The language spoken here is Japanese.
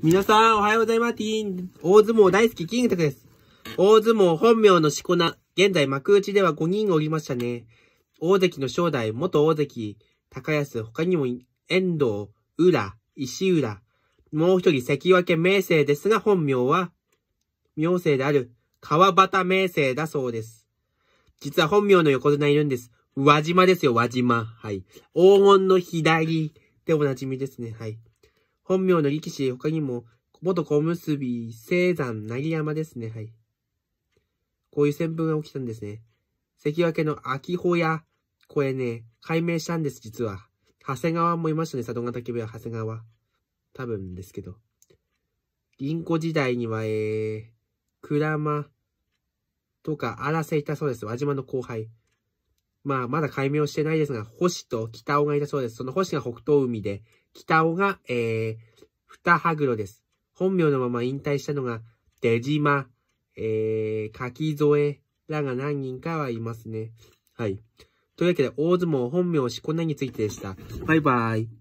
皆さん、おはようございます。ティーン、大相撲大好き、キングタクです。大相撲本名のしこな。現在、幕内では5人おりましたね。大関の正代、元大関、高安、他にも、遠藤、浦、石浦、もう一人、関脇名声ですが、本名は、名声である、川端名声だそうです。実は本名の横綱いるんです。輪島ですよ、輪島。はい。黄金の左でおなじみですね。はい。本名の力士、他にも、元小結、青山、成山ですね。はい。こういう旋風が起きたんですね。関脇の秋穂屋、これね、解明したんです、実は。長谷川もいましたね、佐渡ヶ嶽部屋、長谷川。多分ですけど。銀行時代には、えー、鞍馬とか荒瀬いたそうです。輪島の後輩。まあ、まだ解明をしてないですが、星と北尾がいたそうです。その星が北東海で、北尾が、えー、田グロです。本名のまま引退したのが、出島、えー、柿添えらが何人かはいますね。はい。というわけで、大相撲本名しこ名についてでした。バイバイ。